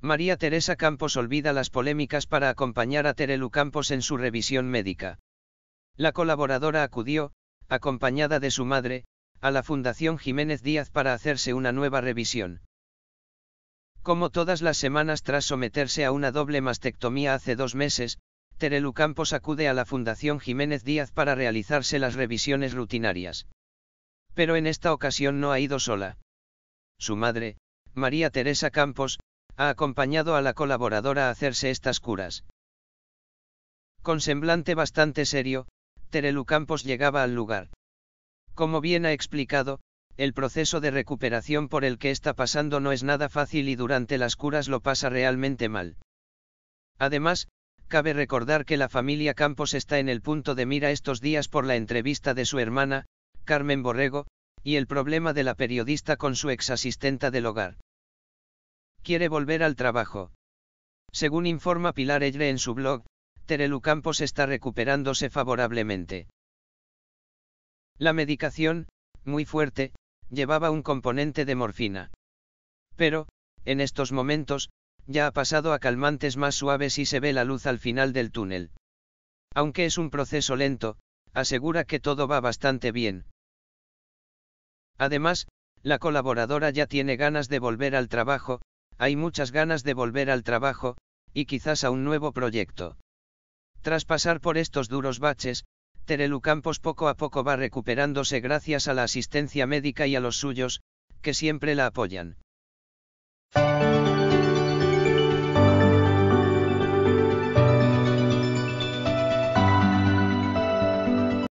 María Teresa Campos olvida las polémicas para acompañar a Terelu Campos en su revisión médica. La colaboradora acudió, acompañada de su madre, a la Fundación Jiménez Díaz para hacerse una nueva revisión. Como todas las semanas tras someterse a una doble mastectomía hace dos meses, Terelu Campos acude a la Fundación Jiménez Díaz para realizarse las revisiones rutinarias. Pero en esta ocasión no ha ido sola. Su madre, María Teresa Campos, ha acompañado a la colaboradora a hacerse estas curas. Con semblante bastante serio, Terelu Campos llegaba al lugar. Como bien ha explicado, el proceso de recuperación por el que está pasando no es nada fácil y durante las curas lo pasa realmente mal. Además, cabe recordar que la familia Campos está en el punto de mira estos días por la entrevista de su hermana, Carmen Borrego, y el problema de la periodista con su ex asistenta del hogar quiere volver al trabajo. Según informa Pilar Egre en su blog, Terelu Campos está recuperándose favorablemente. La medicación, muy fuerte, llevaba un componente de morfina. Pero, en estos momentos, ya ha pasado a calmantes más suaves y se ve la luz al final del túnel. Aunque es un proceso lento, asegura que todo va bastante bien. Además, la colaboradora ya tiene ganas de volver al trabajo, hay muchas ganas de volver al trabajo, y quizás a un nuevo proyecto. Tras pasar por estos duros baches, Terelu Campos poco a poco va recuperándose gracias a la asistencia médica y a los suyos, que siempre la apoyan.